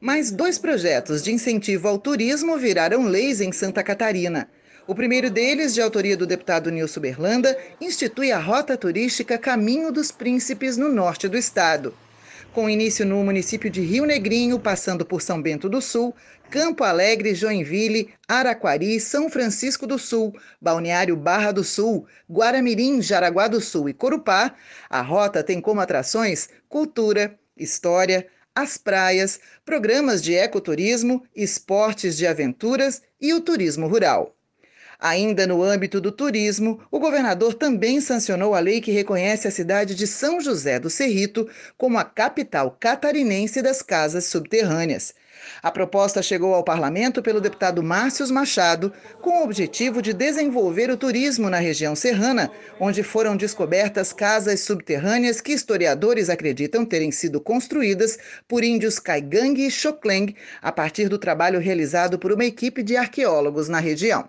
Mais dois projetos de incentivo ao turismo viraram leis em Santa Catarina. O primeiro deles, de autoria do deputado Nilson Berlanda, institui a rota turística Caminho dos Príncipes no norte do estado com início no município de Rio Negrinho, passando por São Bento do Sul, Campo Alegre, Joinville, Araquari, São Francisco do Sul, Balneário Barra do Sul, Guaramirim, Jaraguá do Sul e Corupá, a rota tem como atrações cultura, história, as praias, programas de ecoturismo, esportes de aventuras e o turismo rural. Ainda no âmbito do turismo, o governador também sancionou a lei que reconhece a cidade de São José do Cerrito como a capital catarinense das casas subterrâneas. A proposta chegou ao parlamento pelo deputado Márcios Machado, com o objetivo de desenvolver o turismo na região serrana, onde foram descobertas casas subterrâneas que historiadores acreditam terem sido construídas por índios Caigangue e Xocleng, a partir do trabalho realizado por uma equipe de arqueólogos na região.